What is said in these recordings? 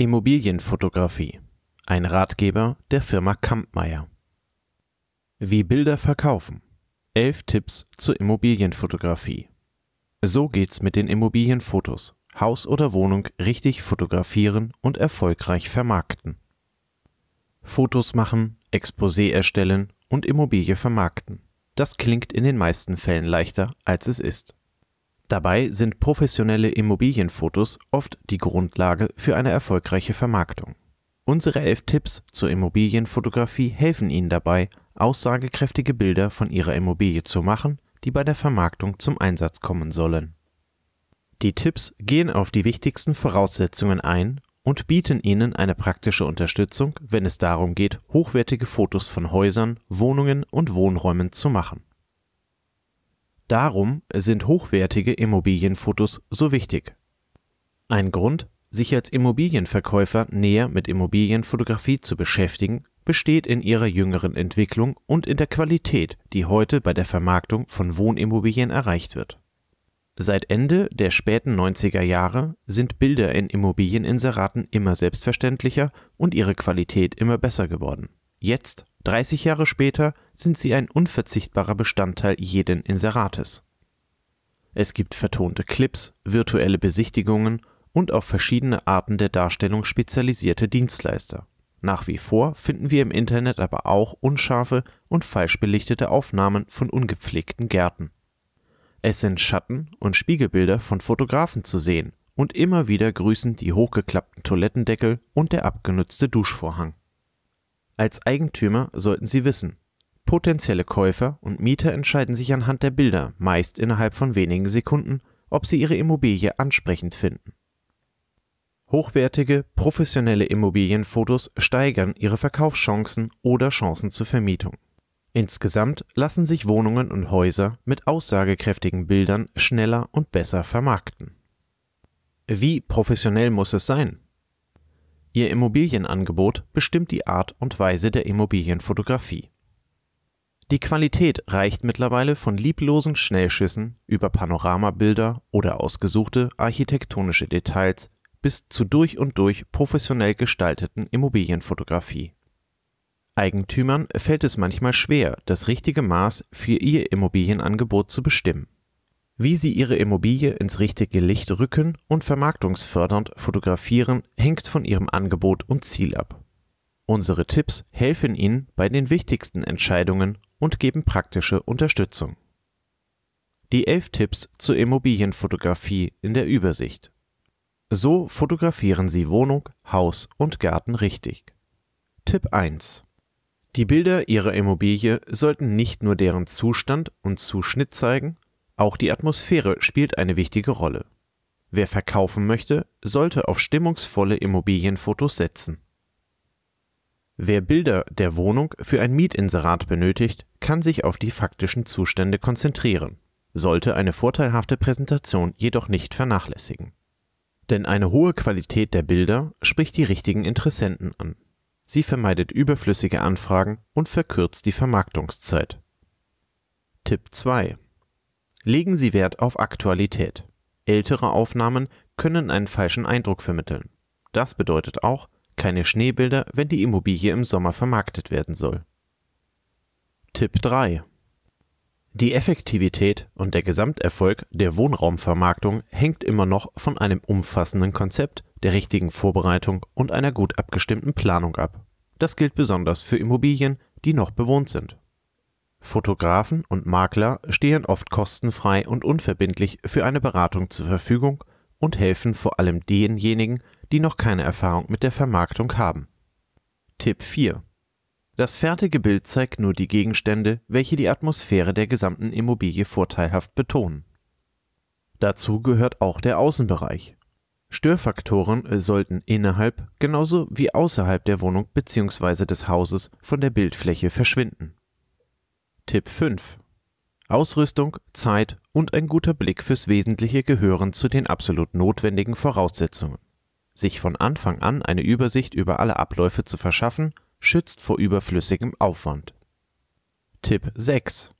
Immobilienfotografie. Ein Ratgeber der Firma Kampmeier. Wie Bilder verkaufen. Elf Tipps zur Immobilienfotografie. So geht's mit den Immobilienfotos. Haus oder Wohnung richtig fotografieren und erfolgreich vermarkten. Fotos machen, Exposé erstellen und Immobilie vermarkten. Das klingt in den meisten Fällen leichter, als es ist. Dabei sind professionelle Immobilienfotos oft die Grundlage für eine erfolgreiche Vermarktung. Unsere elf Tipps zur Immobilienfotografie helfen Ihnen dabei, aussagekräftige Bilder von Ihrer Immobilie zu machen, die bei der Vermarktung zum Einsatz kommen sollen. Die Tipps gehen auf die wichtigsten Voraussetzungen ein und bieten Ihnen eine praktische Unterstützung, wenn es darum geht, hochwertige Fotos von Häusern, Wohnungen und Wohnräumen zu machen. Darum sind hochwertige Immobilienfotos so wichtig. Ein Grund, sich als Immobilienverkäufer näher mit Immobilienfotografie zu beschäftigen, besteht in ihrer jüngeren Entwicklung und in der Qualität, die heute bei der Vermarktung von Wohnimmobilien erreicht wird. Seit Ende der späten 90er Jahre sind Bilder in Immobilieninseraten immer selbstverständlicher und ihre Qualität immer besser geworden. Jetzt, 30 Jahre später, sind sie ein unverzichtbarer Bestandteil jeden Inserates. Es gibt vertonte Clips, virtuelle Besichtigungen und auf verschiedene Arten der Darstellung spezialisierte Dienstleister. Nach wie vor finden wir im Internet aber auch unscharfe und falsch belichtete Aufnahmen von ungepflegten Gärten. Es sind Schatten und Spiegelbilder von Fotografen zu sehen und immer wieder grüßen die hochgeklappten Toilettendeckel und der abgenutzte Duschvorhang. Als Eigentümer sollten Sie wissen, Potenzielle Käufer und Mieter entscheiden sich anhand der Bilder, meist innerhalb von wenigen Sekunden, ob sie ihre Immobilie ansprechend finden. Hochwertige, professionelle Immobilienfotos steigern ihre Verkaufschancen oder Chancen zur Vermietung. Insgesamt lassen sich Wohnungen und Häuser mit aussagekräftigen Bildern schneller und besser vermarkten. Wie professionell muss es sein? Ihr Immobilienangebot bestimmt die Art und Weise der Immobilienfotografie. Die Qualität reicht mittlerweile von lieblosen Schnellschüssen über Panoramabilder oder ausgesuchte architektonische Details bis zu durch und durch professionell gestalteten Immobilienfotografie. Eigentümern fällt es manchmal schwer, das richtige Maß für ihr Immobilienangebot zu bestimmen. Wie Sie Ihre Immobilie ins richtige Licht rücken und vermarktungsfördernd fotografieren, hängt von Ihrem Angebot und Ziel ab. Unsere Tipps helfen Ihnen bei den wichtigsten Entscheidungen und geben praktische Unterstützung. Die elf Tipps zur Immobilienfotografie in der Übersicht. So fotografieren Sie Wohnung, Haus und Garten richtig. Tipp 1. Die Bilder Ihrer Immobilie sollten nicht nur deren Zustand und Zuschnitt zeigen, auch die Atmosphäre spielt eine wichtige Rolle. Wer verkaufen möchte, sollte auf stimmungsvolle Immobilienfotos setzen. Wer Bilder der Wohnung für ein Mietinserat benötigt, kann sich auf die faktischen Zustände konzentrieren, sollte eine vorteilhafte Präsentation jedoch nicht vernachlässigen. Denn eine hohe Qualität der Bilder spricht die richtigen Interessenten an. Sie vermeidet überflüssige Anfragen und verkürzt die Vermarktungszeit. Tipp 2 legen sie Wert auf Aktualität. Ältere Aufnahmen können einen falschen Eindruck vermitteln. Das bedeutet auch keine Schneebilder, wenn die Immobilie im Sommer vermarktet werden soll. Tipp 3. Die Effektivität und der Gesamterfolg der Wohnraumvermarktung hängt immer noch von einem umfassenden Konzept, der richtigen Vorbereitung und einer gut abgestimmten Planung ab. Das gilt besonders für Immobilien, die noch bewohnt sind. Fotografen und Makler stehen oft kostenfrei und unverbindlich für eine Beratung zur Verfügung und helfen vor allem denjenigen, die noch keine Erfahrung mit der Vermarktung haben. Tipp 4 Das fertige Bild zeigt nur die Gegenstände, welche die Atmosphäre der gesamten Immobilie vorteilhaft betonen. Dazu gehört auch der Außenbereich. Störfaktoren sollten innerhalb genauso wie außerhalb der Wohnung bzw. des Hauses von der Bildfläche verschwinden Tipp 5. Ausrüstung, Zeit und ein guter Blick fürs Wesentliche gehören zu den absolut notwendigen Voraussetzungen. Sich von Anfang an eine Übersicht über alle Abläufe zu verschaffen, schützt vor überflüssigem Aufwand. Tipp 6.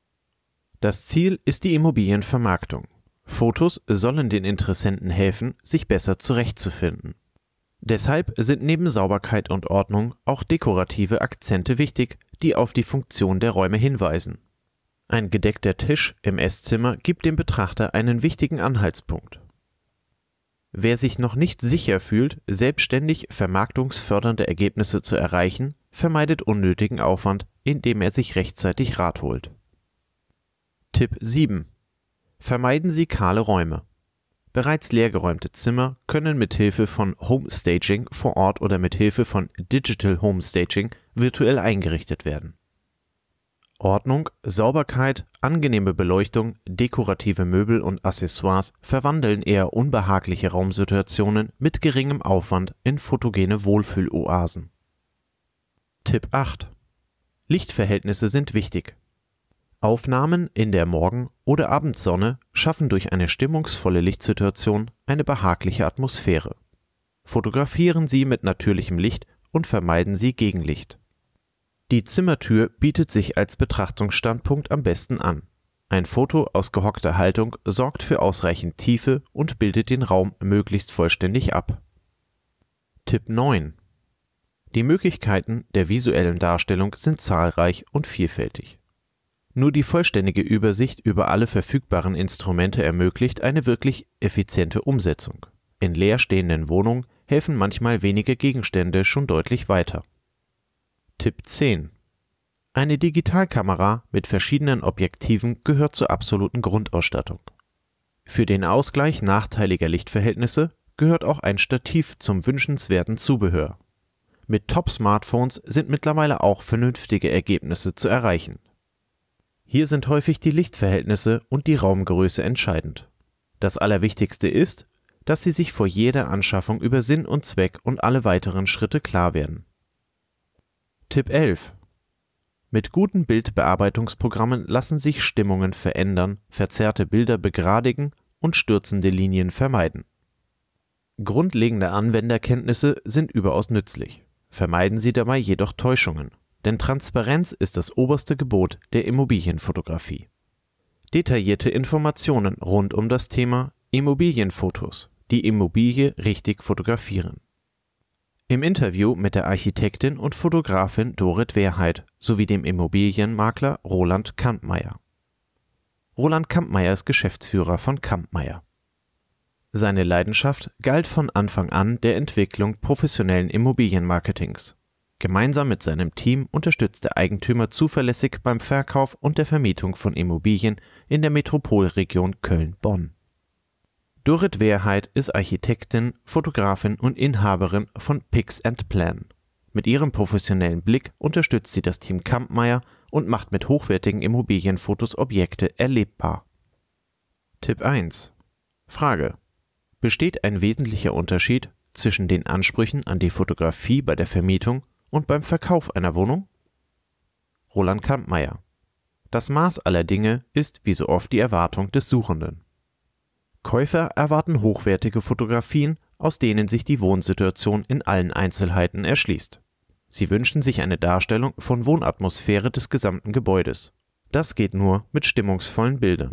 Das Ziel ist die Immobilienvermarktung. Fotos sollen den Interessenten helfen, sich besser zurechtzufinden. Deshalb sind neben Sauberkeit und Ordnung auch dekorative Akzente wichtig, die auf die Funktion der Räume hinweisen. Ein gedeckter Tisch im Esszimmer gibt dem Betrachter einen wichtigen Anhaltspunkt. Wer sich noch nicht sicher fühlt, selbstständig vermarktungsfördernde Ergebnisse zu erreichen, vermeidet unnötigen Aufwand, indem er sich rechtzeitig Rat holt. Tipp 7. Vermeiden Sie kahle Räume. Bereits leergeräumte Zimmer können mit Hilfe von Homestaging vor Ort oder mit Hilfe von Digital Homestaging virtuell eingerichtet werden. Ordnung, Sauberkeit, angenehme Beleuchtung, dekorative Möbel und Accessoires verwandeln eher unbehagliche Raumsituationen mit geringem Aufwand in fotogene Wohlfühloasen. Tipp 8 Lichtverhältnisse sind wichtig. Aufnahmen in der Morgen- oder Abendsonne schaffen durch eine stimmungsvolle Lichtsituation eine behagliche Atmosphäre. Fotografieren Sie mit natürlichem Licht und vermeiden Sie Gegenlicht. Die Zimmertür bietet sich als Betrachtungsstandpunkt am besten an. Ein Foto aus gehockter Haltung sorgt für ausreichend Tiefe und bildet den Raum möglichst vollständig ab. Tipp 9 Die Möglichkeiten der visuellen Darstellung sind zahlreich und vielfältig. Nur die vollständige Übersicht über alle verfügbaren Instrumente ermöglicht eine wirklich effiziente Umsetzung. In leerstehenden Wohnungen helfen manchmal wenige Gegenstände schon deutlich weiter. Tipp 10 Eine Digitalkamera mit verschiedenen Objektiven gehört zur absoluten Grundausstattung. Für den Ausgleich nachteiliger Lichtverhältnisse gehört auch ein Stativ zum wünschenswerten Zubehör. Mit Top-Smartphones sind mittlerweile auch vernünftige Ergebnisse zu erreichen. Hier sind häufig die Lichtverhältnisse und die Raumgröße entscheidend. Das Allerwichtigste ist, dass Sie sich vor jeder Anschaffung über Sinn und Zweck und alle weiteren Schritte klar werden. Tipp 11 mit guten Bildbearbeitungsprogrammen lassen sich Stimmungen verändern, verzerrte Bilder begradigen und stürzende Linien vermeiden. Grundlegende Anwenderkenntnisse sind überaus nützlich. Vermeiden Sie dabei jedoch Täuschungen. Denn Transparenz ist das oberste Gebot der Immobilienfotografie. Detaillierte Informationen rund um das Thema Immobilienfotos, die Immobilie richtig fotografieren. Im Interview mit der Architektin und Fotografin Dorit Wehrheit sowie dem Immobilienmakler Roland Kampmeier. Roland Kampmeier ist Geschäftsführer von Kampmeier. Seine Leidenschaft galt von Anfang an der Entwicklung professionellen Immobilienmarketings. Gemeinsam mit seinem Team unterstützt der Eigentümer zuverlässig beim Verkauf und der Vermietung von Immobilien in der Metropolregion Köln-Bonn. Dorit Wehrheit ist Architektin, Fotografin und Inhaberin von Pix and Plan. Mit ihrem professionellen Blick unterstützt sie das Team Kampmeier und macht mit hochwertigen Immobilienfotos Objekte erlebbar. Tipp 1. Frage. Besteht ein wesentlicher Unterschied zwischen den Ansprüchen an die Fotografie bei der Vermietung und beim Verkauf einer Wohnung? Roland Kampmeier. Das Maß aller Dinge ist wie so oft die Erwartung des Suchenden. Käufer erwarten hochwertige Fotografien, aus denen sich die Wohnsituation in allen Einzelheiten erschließt. Sie wünschen sich eine Darstellung von Wohnatmosphäre des gesamten Gebäudes. Das geht nur mit stimmungsvollen Bildern.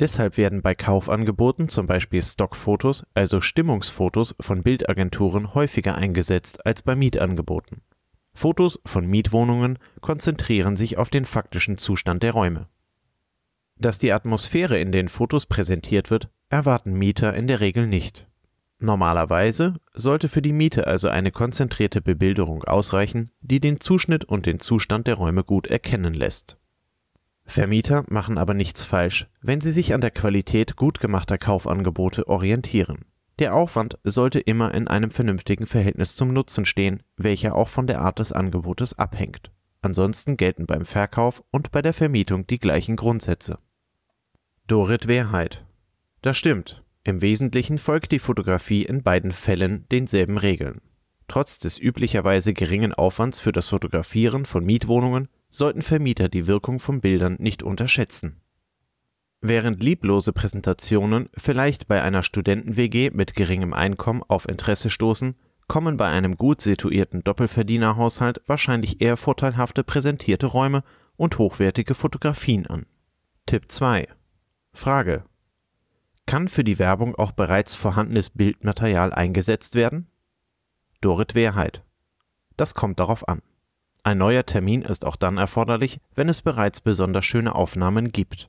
Deshalb werden bei Kaufangeboten zum Beispiel Stockfotos, also Stimmungsfotos von Bildagenturen häufiger eingesetzt als bei Mietangeboten. Fotos von Mietwohnungen konzentrieren sich auf den faktischen Zustand der Räume. Dass die Atmosphäre in den Fotos präsentiert wird, erwarten Mieter in der Regel nicht. Normalerweise sollte für die Miete also eine konzentrierte Bebilderung ausreichen, die den Zuschnitt und den Zustand der Räume gut erkennen lässt Vermieter machen aber nichts falsch, wenn sie sich an der Qualität gut gemachter Kaufangebote orientieren. Der Aufwand sollte immer in einem vernünftigen Verhältnis zum Nutzen stehen, welcher auch von der Art des Angebotes abhängt. Ansonsten gelten beim Verkauf und bei der Vermietung die gleichen Grundsätze. Dorit Wehrheit. Das stimmt. Im Wesentlichen folgt die Fotografie in beiden Fällen denselben Regeln. Trotz des üblicherweise geringen Aufwands für das Fotografieren von Mietwohnungen sollten Vermieter die Wirkung von Bildern nicht unterschätzen. Während lieblose Präsentationen vielleicht bei einer Studenten-WG mit geringem Einkommen auf Interesse stoßen, kommen bei einem gut situierten Doppelverdienerhaushalt wahrscheinlich eher vorteilhafte präsentierte Räume und hochwertige Fotografien an. Tipp 2. Frage. Kann für die Werbung auch bereits vorhandenes Bildmaterial eingesetzt werden? Dorit Wehrheit. Das kommt darauf an. Ein neuer Termin ist auch dann erforderlich, wenn es bereits besonders schöne Aufnahmen gibt.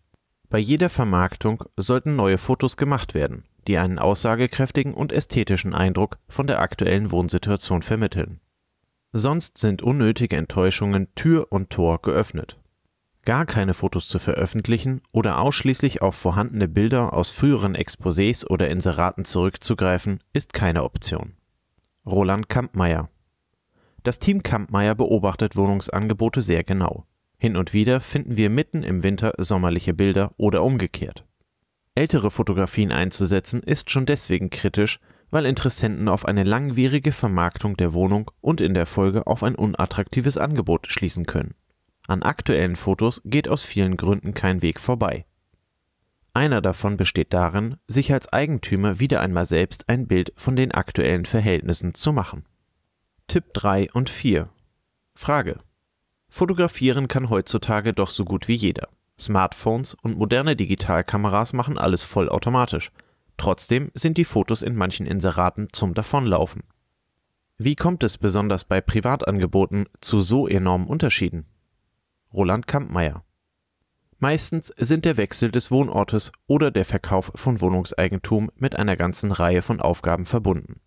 Bei jeder Vermarktung sollten neue Fotos gemacht werden, die einen aussagekräftigen und ästhetischen Eindruck von der aktuellen Wohnsituation vermitteln. Sonst sind unnötige Enttäuschungen Tür und Tor geöffnet. Gar keine Fotos zu veröffentlichen oder ausschließlich auf vorhandene Bilder aus früheren Exposés oder Inseraten zurückzugreifen, ist keine Option. Roland Kampmeier das Team Kampmeier beobachtet Wohnungsangebote sehr genau. Hin und wieder finden wir mitten im Winter sommerliche Bilder oder umgekehrt. Ältere Fotografien einzusetzen ist schon deswegen kritisch, weil Interessenten auf eine langwierige Vermarktung der Wohnung und in der Folge auf ein unattraktives Angebot schließen können. An aktuellen Fotos geht aus vielen Gründen kein Weg vorbei. Einer davon besteht darin, sich als Eigentümer wieder einmal selbst ein Bild von den aktuellen Verhältnissen zu machen. Tipp 3 und 4. Frage. Fotografieren kann heutzutage doch so gut wie jeder. Smartphones und moderne Digitalkameras machen alles vollautomatisch. Trotzdem sind die Fotos in manchen Inseraten zum Davonlaufen. Wie kommt es besonders bei Privatangeboten zu so enormen Unterschieden? Roland Kampmeier Meistens sind der Wechsel des Wohnortes oder der Verkauf von Wohnungseigentum mit einer ganzen Reihe von Aufgaben verbunden.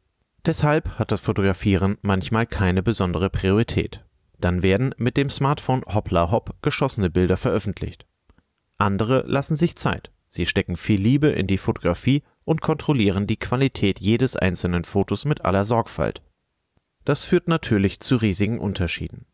Deshalb hat das Fotografieren manchmal keine besondere Priorität. Dann werden mit dem Smartphone hoppla hopp geschossene Bilder veröffentlicht. Andere lassen sich Zeit. Sie stecken viel Liebe in die Fotografie und kontrollieren die Qualität jedes einzelnen Fotos mit aller Sorgfalt. Das führt natürlich zu riesigen Unterschieden.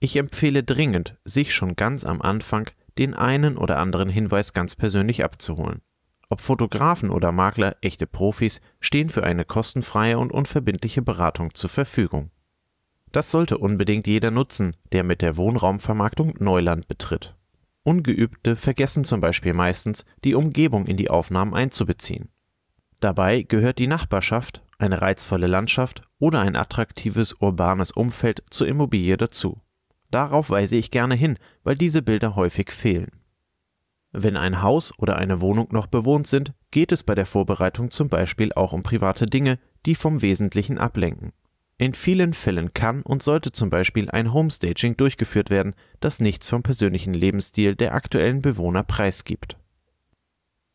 Ich empfehle dringend, sich schon ganz am Anfang den einen oder anderen Hinweis ganz persönlich abzuholen. Ob Fotografen oder Makler, echte Profis stehen für eine kostenfreie und unverbindliche Beratung zur Verfügung. Das sollte unbedingt jeder nutzen, der mit der Wohnraumvermarktung Neuland betritt. Ungeübte vergessen zum Beispiel meistens, die Umgebung in die Aufnahmen einzubeziehen. Dabei gehört die Nachbarschaft, eine reizvolle Landschaft oder ein attraktives urbanes Umfeld zur Immobilie dazu. Darauf weise ich gerne hin, weil diese Bilder häufig fehlen. Wenn ein Haus oder eine Wohnung noch bewohnt sind, geht es bei der Vorbereitung zum Beispiel auch um private Dinge, die vom Wesentlichen ablenken. In vielen Fällen kann und sollte zum Beispiel ein Homestaging durchgeführt werden, das nichts vom persönlichen Lebensstil der aktuellen Bewohner preisgibt.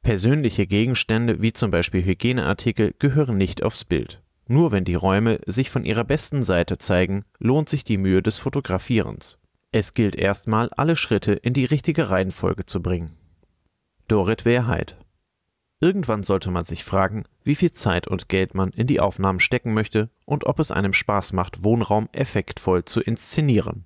Persönliche Gegenstände wie zum Beispiel Hygieneartikel gehören nicht aufs Bild. Nur wenn die Räume sich von ihrer besten Seite zeigen, lohnt sich die Mühe des Fotografierens. Es gilt erstmal, alle Schritte in die richtige Reihenfolge zu bringen. Dorit Wehrheit. Irgendwann sollte man sich fragen, wie viel Zeit und Geld man in die Aufnahmen stecken möchte und ob es einem Spaß macht, Wohnraum effektvoll zu inszenieren.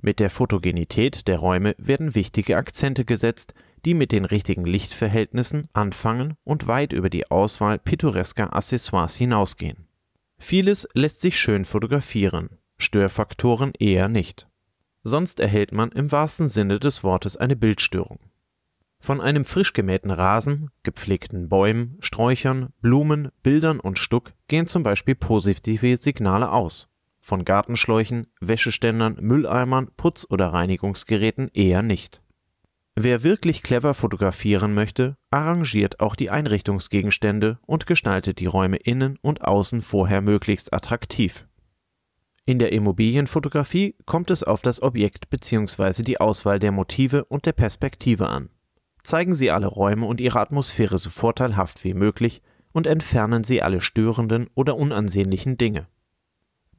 Mit der Fotogenität der Räume werden wichtige Akzente gesetzt, die mit den richtigen Lichtverhältnissen anfangen und weit über die Auswahl pittoresker Accessoires hinausgehen. Vieles lässt sich schön fotografieren, Störfaktoren eher nicht. Sonst erhält man im wahrsten Sinne des Wortes eine Bildstörung. Von einem frisch gemähten Rasen, gepflegten Bäumen, Sträuchern, Blumen, Bildern und Stuck gehen zum Beispiel positive Signale aus, von Gartenschläuchen, Wäscheständern, Mülleimern, Putz- oder Reinigungsgeräten eher nicht. Wer wirklich clever fotografieren möchte, arrangiert auch die Einrichtungsgegenstände und gestaltet die Räume innen und außen vorher möglichst attraktiv. In der Immobilienfotografie kommt es auf das Objekt bzw. die Auswahl der Motive und der Perspektive an zeigen Sie alle Räume und ihre Atmosphäre so vorteilhaft wie möglich und entfernen Sie alle störenden oder unansehnlichen Dinge.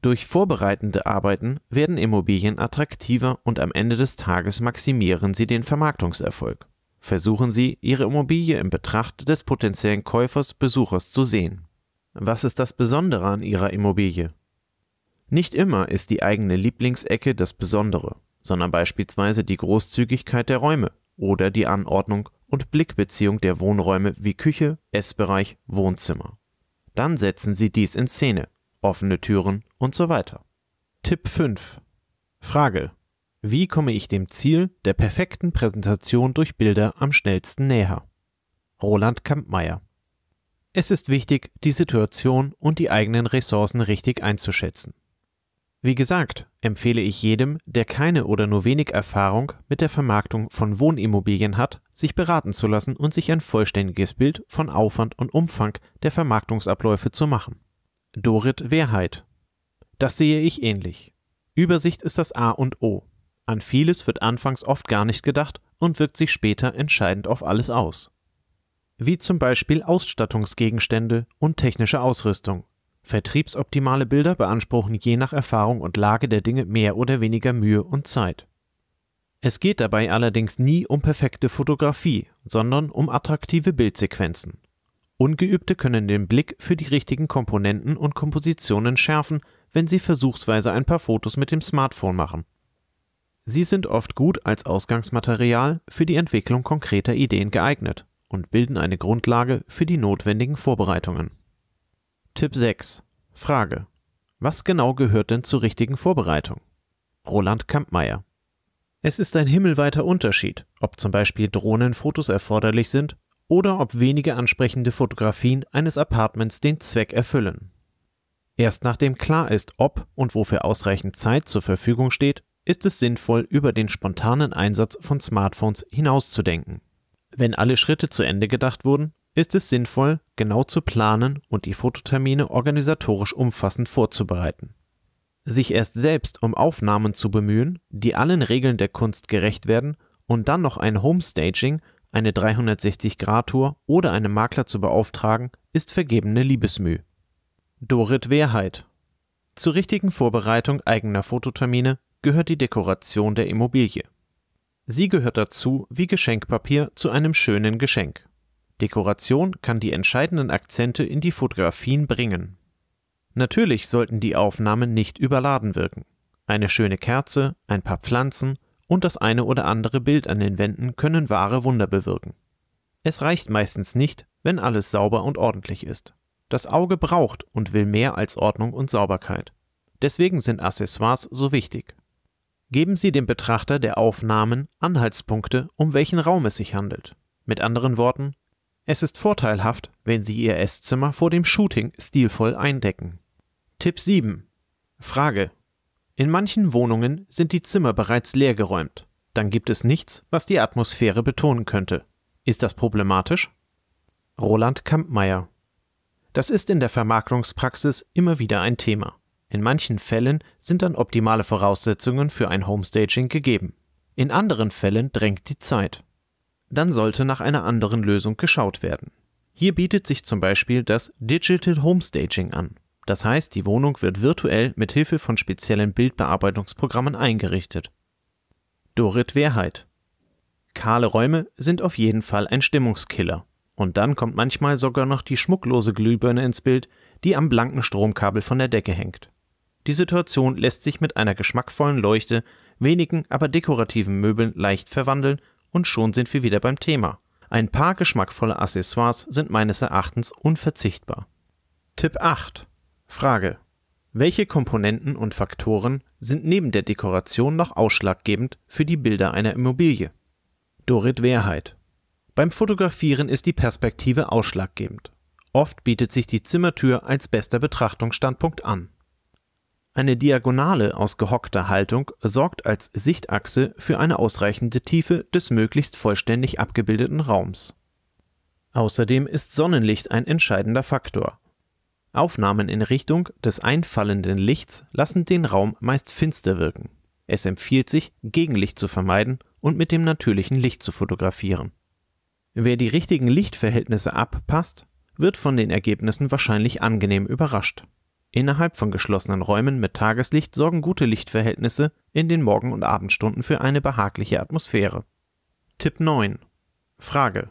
Durch vorbereitende Arbeiten werden Immobilien attraktiver und am Ende des Tages maximieren Sie den Vermarktungserfolg. Versuchen Sie, Ihre Immobilie im Betracht des potenziellen Käufers, Besuchers zu sehen. Was ist das Besondere an Ihrer Immobilie? Nicht immer ist die eigene Lieblingsecke das Besondere, sondern beispielsweise die Großzügigkeit der Räume, oder die Anordnung und Blickbeziehung der Wohnräume wie Küche, Essbereich, Wohnzimmer. Dann setzen Sie dies in Szene, offene Türen und so weiter. Tipp 5. Frage. Wie komme ich dem Ziel der perfekten Präsentation durch Bilder am schnellsten näher? Roland Kampmeier. Es ist wichtig, die Situation und die eigenen Ressourcen richtig einzuschätzen. Wie gesagt, empfehle ich jedem, der keine oder nur wenig Erfahrung mit der Vermarktung von Wohnimmobilien hat, sich beraten zu lassen und sich ein vollständiges Bild von Aufwand und Umfang der Vermarktungsabläufe zu machen. Dorit Wehrheit. Das sehe ich ähnlich. Übersicht ist das A und O. An vieles wird anfangs oft gar nicht gedacht und wirkt sich später entscheidend auf alles aus. Wie zum Beispiel Ausstattungsgegenstände und technische Ausrüstung, Vertriebsoptimale Bilder beanspruchen je nach Erfahrung und Lage der Dinge mehr oder weniger Mühe und Zeit. Es geht dabei allerdings nie um perfekte Fotografie, sondern um attraktive Bildsequenzen. Ungeübte können den Blick für die richtigen Komponenten und Kompositionen schärfen, wenn sie versuchsweise ein paar Fotos mit dem Smartphone machen. Sie sind oft gut als Ausgangsmaterial für die Entwicklung konkreter Ideen geeignet und bilden eine Grundlage für die notwendigen Vorbereitungen. Tipp 6. Frage. Was genau gehört denn zur richtigen Vorbereitung? Roland Kampmeier. Es ist ein himmelweiter Unterschied, ob zum Beispiel Drohnenfotos erforderlich sind oder ob wenige ansprechende Fotografien eines Apartments den Zweck erfüllen. Erst nachdem klar ist, ob und wofür ausreichend Zeit zur Verfügung steht, ist es sinnvoll, über den spontanen Einsatz von Smartphones hinauszudenken. Wenn alle Schritte zu Ende gedacht wurden, ist es sinnvoll, genau zu planen und die Fototermine organisatorisch umfassend vorzubereiten. Sich erst selbst um Aufnahmen zu bemühen, die allen Regeln der Kunst gerecht werden und dann noch ein Homestaging, eine 360-Grad-Tour oder einen Makler zu beauftragen, ist vergebene Liebesmüh. Dorit Wehrheit Zur richtigen Vorbereitung eigener Fototermine gehört die Dekoration der Immobilie. Sie gehört dazu wie Geschenkpapier zu einem schönen Geschenk. Dekoration kann die entscheidenden Akzente in die Fotografien bringen. Natürlich sollten die Aufnahmen nicht überladen wirken. Eine schöne Kerze, ein paar Pflanzen und das eine oder andere Bild an den Wänden können wahre Wunder bewirken. Es reicht meistens nicht, wenn alles sauber und ordentlich ist. Das Auge braucht und will mehr als Ordnung und Sauberkeit. Deswegen sind Accessoires so wichtig. Geben Sie dem Betrachter der Aufnahmen Anhaltspunkte, um welchen Raum es sich handelt. Mit anderen Worten, es ist vorteilhaft, wenn Sie Ihr Esszimmer vor dem Shooting stilvoll eindecken. Tipp 7. Frage. In manchen Wohnungen sind die Zimmer bereits leergeräumt. Dann gibt es nichts, was die Atmosphäre betonen könnte. Ist das problematisch? Roland Kampmeier. Das ist in der Vermarktungspraxis immer wieder ein Thema. In manchen Fällen sind dann optimale Voraussetzungen für ein Homestaging gegeben. In anderen Fällen drängt die Zeit dann sollte nach einer anderen Lösung geschaut werden. Hier bietet sich zum Beispiel das Digital Home Staging an. Das heißt, die Wohnung wird virtuell mit Hilfe von speziellen Bildbearbeitungsprogrammen eingerichtet. Dorit Wehrheit. Kahle Räume sind auf jeden Fall ein Stimmungskiller. Und dann kommt manchmal sogar noch die schmucklose Glühbirne ins Bild, die am blanken Stromkabel von der Decke hängt. Die Situation lässt sich mit einer geschmackvollen Leuchte, wenigen, aber dekorativen Möbeln leicht verwandeln und schon sind wir wieder beim Thema. Ein paar geschmackvolle Accessoires sind meines Erachtens unverzichtbar. Tipp 8. Frage. Welche Komponenten und Faktoren sind neben der Dekoration noch ausschlaggebend für die Bilder einer Immobilie? Dorit Wehrheit. Beim Fotografieren ist die Perspektive ausschlaggebend. Oft bietet sich die Zimmertür als bester Betrachtungsstandpunkt an. Eine Diagonale aus gehockter Haltung sorgt als Sichtachse für eine ausreichende Tiefe des möglichst vollständig abgebildeten Raums. Außerdem ist Sonnenlicht ein entscheidender Faktor. Aufnahmen in Richtung des einfallenden Lichts lassen den Raum meist finster wirken. Es empfiehlt sich, Gegenlicht zu vermeiden und mit dem natürlichen Licht zu fotografieren. Wer die richtigen Lichtverhältnisse abpasst, wird von den Ergebnissen wahrscheinlich angenehm überrascht. Innerhalb von geschlossenen Räumen mit Tageslicht sorgen gute Lichtverhältnisse in den Morgen- und Abendstunden für eine behagliche Atmosphäre. Tipp 9. Frage.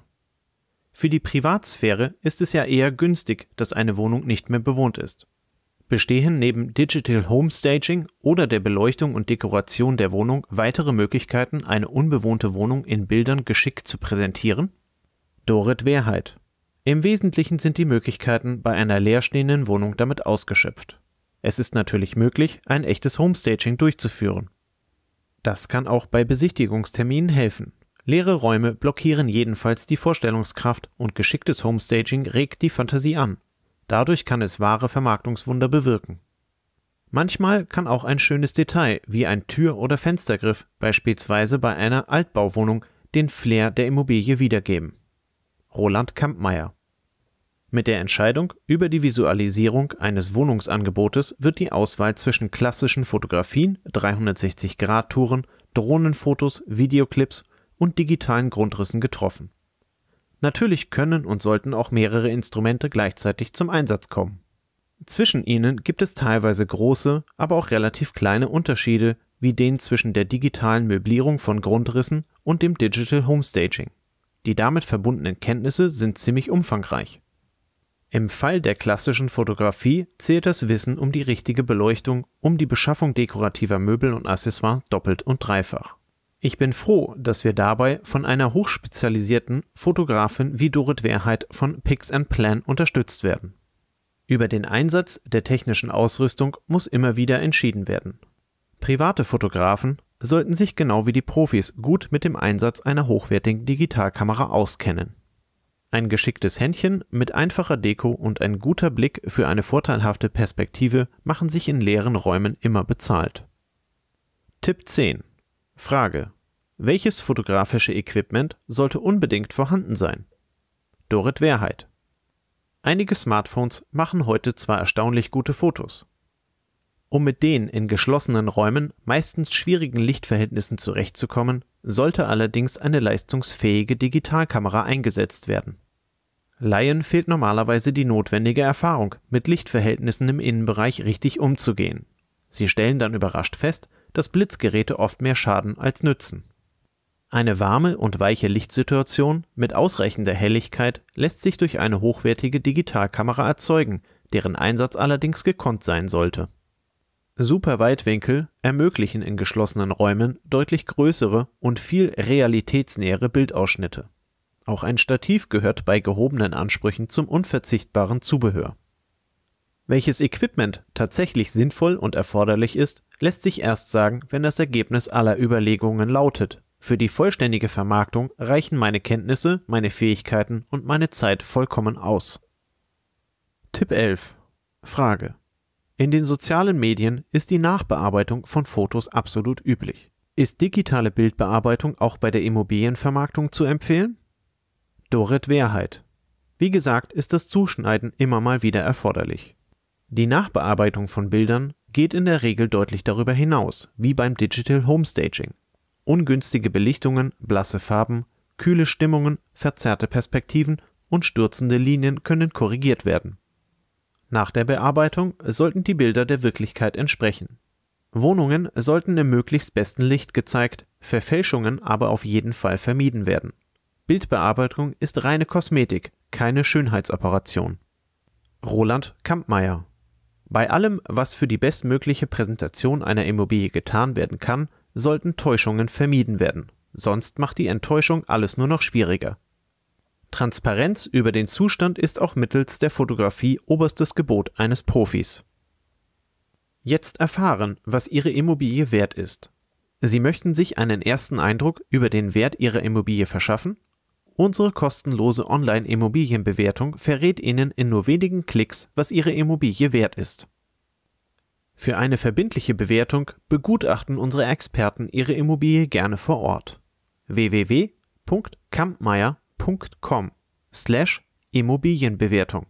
Für die Privatsphäre ist es ja eher günstig, dass eine Wohnung nicht mehr bewohnt ist. Bestehen neben Digital Home Staging oder der Beleuchtung und Dekoration der Wohnung weitere Möglichkeiten, eine unbewohnte Wohnung in Bildern geschickt zu präsentieren? Dorit Wehrheit, im Wesentlichen sind die Möglichkeiten bei einer leerstehenden Wohnung damit ausgeschöpft. Es ist natürlich möglich, ein echtes Homestaging durchzuführen. Das kann auch bei Besichtigungsterminen helfen. Leere Räume blockieren jedenfalls die Vorstellungskraft und geschicktes Homestaging regt die Fantasie an. Dadurch kann es wahre Vermarktungswunder bewirken. Manchmal kann auch ein schönes Detail wie ein Tür- oder Fenstergriff, beispielsweise bei einer Altbauwohnung, den Flair der Immobilie wiedergeben. Roland Kampmeier mit der Entscheidung über die Visualisierung eines Wohnungsangebotes wird die Auswahl zwischen klassischen Fotografien, 360-Grad-Touren, Drohnenfotos, Videoclips und digitalen Grundrissen getroffen. Natürlich können und sollten auch mehrere Instrumente gleichzeitig zum Einsatz kommen. Zwischen ihnen gibt es teilweise große, aber auch relativ kleine Unterschiede, wie den zwischen der digitalen Möblierung von Grundrissen und dem Digital Homestaging. Die damit verbundenen Kenntnisse sind ziemlich umfangreich. Im Fall der klassischen Fotografie zählt das Wissen um die richtige Beleuchtung, um die Beschaffung dekorativer Möbel und Accessoires doppelt und dreifach. Ich bin froh, dass wir dabei von einer hochspezialisierten Fotografin wie Dorit Wehrheit von Pix Plan unterstützt werden. Über den Einsatz der technischen Ausrüstung muss immer wieder entschieden werden. Private Fotografen sollten sich genau wie die Profis gut mit dem Einsatz einer hochwertigen Digitalkamera auskennen ein geschicktes Händchen mit einfacher Deko und ein guter Blick für eine vorteilhafte Perspektive machen sich in leeren Räumen immer bezahlt. Tipp 10 Frage: Welches fotografische Equipment sollte unbedingt vorhanden sein? Dorit Wehrheit Einige Smartphones machen heute zwar erstaunlich gute Fotos. Um mit den in geschlossenen Räumen meistens schwierigen Lichtverhältnissen zurechtzukommen, sollte allerdings eine leistungsfähige Digitalkamera eingesetzt werden Laien fehlt normalerweise die notwendige Erfahrung, mit Lichtverhältnissen im Innenbereich richtig umzugehen. Sie stellen dann überrascht fest, dass Blitzgeräte oft mehr schaden als nützen. Eine warme und weiche Lichtsituation mit ausreichender Helligkeit lässt sich durch eine hochwertige Digitalkamera erzeugen, deren Einsatz allerdings gekonnt sein sollte. Superweitwinkel ermöglichen in geschlossenen Räumen deutlich größere und viel realitätsnähere Bildausschnitte auch ein Stativ gehört bei gehobenen Ansprüchen zum unverzichtbaren Zubehör. Welches Equipment tatsächlich sinnvoll und erforderlich ist, lässt sich erst sagen, wenn das Ergebnis aller Überlegungen lautet. Für die vollständige Vermarktung reichen meine Kenntnisse, meine Fähigkeiten und meine Zeit vollkommen aus. Tipp 11. Frage. In den sozialen Medien ist die Nachbearbeitung von Fotos absolut üblich. Ist digitale Bildbearbeitung auch bei der Immobilienvermarktung zu empfehlen? Dorit Wehrheit. Wie gesagt ist das Zuschneiden immer mal wieder erforderlich. Die Nachbearbeitung von Bildern geht in der Regel deutlich darüber hinaus, wie beim Digital Homestaging. Ungünstige Belichtungen, blasse Farben, kühle Stimmungen, verzerrte Perspektiven und stürzende Linien können korrigiert werden. Nach der Bearbeitung sollten die Bilder der Wirklichkeit entsprechen. Wohnungen sollten im möglichst besten Licht gezeigt, Verfälschungen aber auf jeden Fall vermieden werden. Bildbearbeitung ist reine Kosmetik, keine Schönheitsoperation. Roland Kampmeier Bei allem, was für die bestmögliche Präsentation einer Immobilie getan werden kann, sollten Täuschungen vermieden werden, sonst macht die Enttäuschung alles nur noch schwieriger. Transparenz über den Zustand ist auch mittels der Fotografie oberstes Gebot eines Profis. Jetzt erfahren, was Ihre Immobilie wert ist. Sie möchten sich einen ersten Eindruck über den Wert Ihrer Immobilie verschaffen Unsere kostenlose Online-Immobilienbewertung verrät Ihnen in nur wenigen Klicks, was Ihre Immobilie wert ist. Für eine verbindliche Bewertung begutachten unsere Experten Ihre Immobilie gerne vor Ort. www.kampmeier.com Immobilienbewertung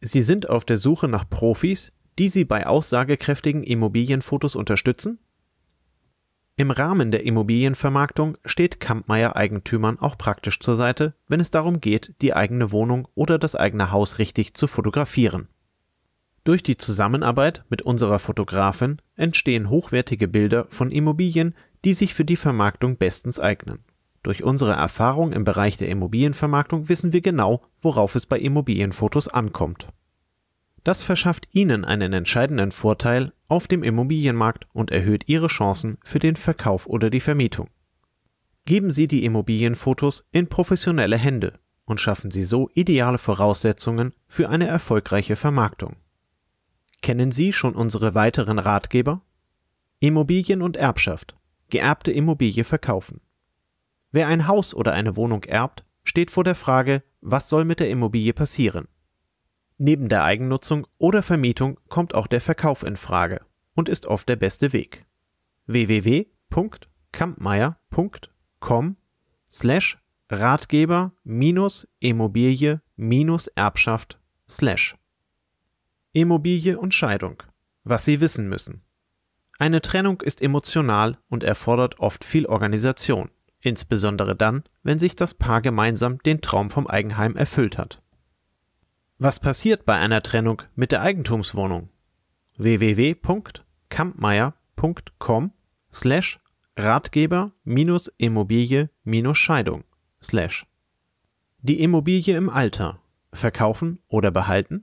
Sie sind auf der Suche nach Profis, die Sie bei aussagekräftigen Immobilienfotos unterstützen? Im Rahmen der Immobilienvermarktung steht Kampmeier Eigentümern auch praktisch zur Seite, wenn es darum geht, die eigene Wohnung oder das eigene Haus richtig zu fotografieren. Durch die Zusammenarbeit mit unserer Fotografin entstehen hochwertige Bilder von Immobilien, die sich für die Vermarktung bestens eignen. Durch unsere Erfahrung im Bereich der Immobilienvermarktung wissen wir genau, worauf es bei Immobilienfotos ankommt das verschafft Ihnen einen entscheidenden Vorteil auf dem Immobilienmarkt und erhöht Ihre Chancen für den Verkauf oder die Vermietung. Geben Sie die Immobilienfotos in professionelle Hände und schaffen Sie so ideale Voraussetzungen für eine erfolgreiche Vermarktung. Kennen Sie schon unsere weiteren Ratgeber? Immobilien und Erbschaft. Geerbte Immobilie verkaufen. Wer ein Haus oder eine Wohnung erbt, steht vor der Frage, was soll mit der Immobilie passieren? Neben der Eigennutzung oder Vermietung kommt auch der Verkauf in Frage und ist oft der beste Weg. www.kampmeier.com slash Ratgeber Immobilie Erbschaft slash Immobilie und Scheidung. Was Sie wissen müssen. Eine Trennung ist emotional und erfordert oft viel Organisation, insbesondere dann, wenn sich das Paar gemeinsam den Traum vom Eigenheim erfüllt hat. Was passiert bei einer Trennung mit der Eigentumswohnung? www.kampmeier.com slash Ratgeber minus Immobilie minus Scheidung slash Die Immobilie im Alter verkaufen oder behalten?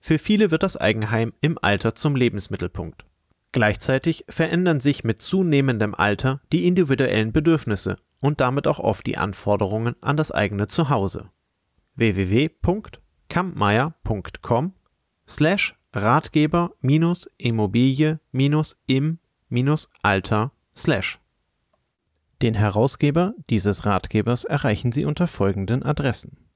Für viele wird das Eigenheim im Alter zum Lebensmittelpunkt. Gleichzeitig verändern sich mit zunehmendem Alter die individuellen Bedürfnisse und damit auch oft die Anforderungen an das eigene Zuhause. www.kampmeier.com kampmeier.com slash Ratgeber minus Immobilie minus im minus Alter slash. Den Herausgeber dieses Ratgebers erreichen Sie unter folgenden Adressen.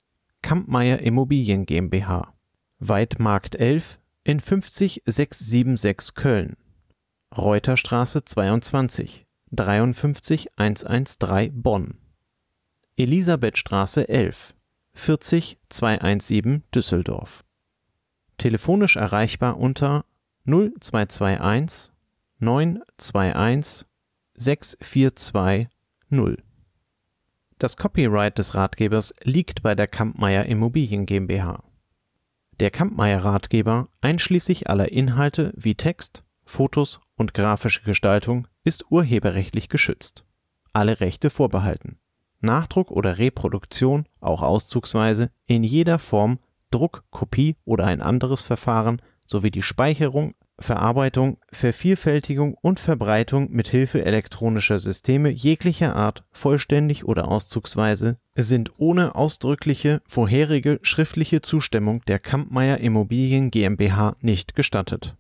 Kampmeier Immobilien GmbH, Weidmarkt 11 in 50676 Köln, Reuterstraße 22, 53113 Bonn, Elisabethstraße 11, 40 217 Düsseldorf. Telefonisch erreichbar unter 0221 921 642 0. Das Copyright des Ratgebers liegt bei der Kampmeier Immobilien GmbH. Der Kampmeier Ratgeber, einschließlich aller Inhalte wie Text, Fotos und grafische Gestaltung, ist urheberrechtlich geschützt. Alle Rechte vorbehalten Nachdruck oder Reproduktion, auch auszugsweise, in jeder Form, Druck, Kopie oder ein anderes Verfahren sowie die Speicherung, Verarbeitung, Vervielfältigung und Verbreitung mithilfe elektronischer Systeme jeglicher Art, vollständig oder auszugsweise, sind ohne ausdrückliche vorherige schriftliche Zustimmung der Kampmeier Immobilien GmbH nicht gestattet